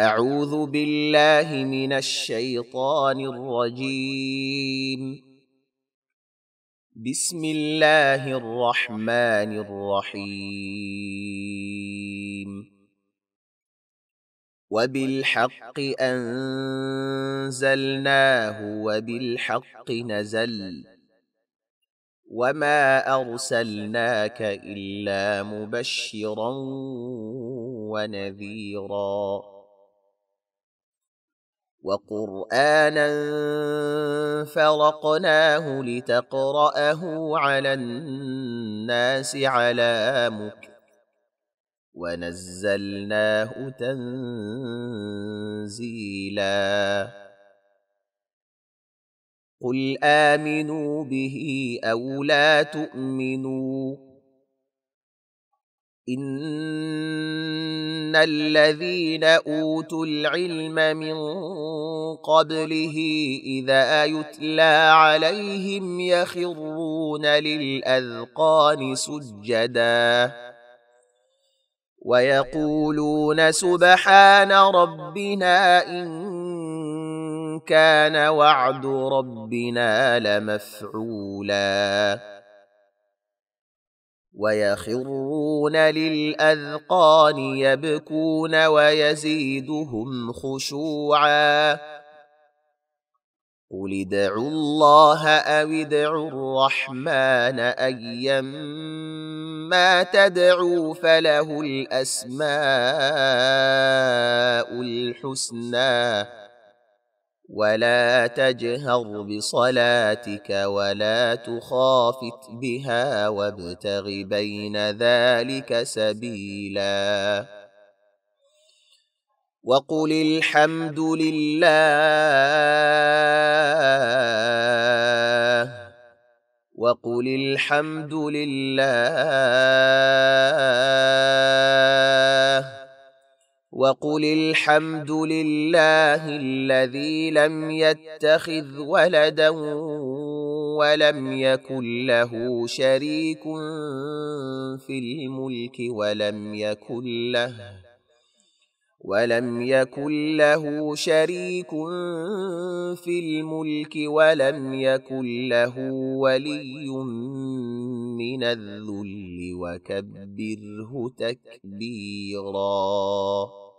أعوذ بالله من الشيطان الرجيم بسم الله الرحمن الرحيم وبالحق أنزلناه وبالحق نزل وما أرسلناك إلا مبشرا ونذيرا وقرانا فرقناه لتقراه على الناس على مك ونزلناه تنزيلا قل امنوا به او لا تؤمنوا ان الذين اوتوا العلم من قبله اذا يتلى عليهم يخرون للاذقان سجدا ويقولون سبحان ربنا ان كان وعد ربنا لمفعولا ويخرون للاذقان يبكون ويزيدهم خشوعا قل ادعوا الله او ادعوا الرحمن ايما تدعوا فله الاسماء الحسنى ولا تجهر بصلاتك ولا تخافت بها وابتغ بين ذلك سبيلا وقل الحمد لله وقل الحمد لله وقل الحمد لله الذي لم يتخذ ولدا ولم يكن له شريك في الملك ولم يكن له ولم يكن له شريك في الملك ولم يكن له ولي من الذل وكبره تكبيرا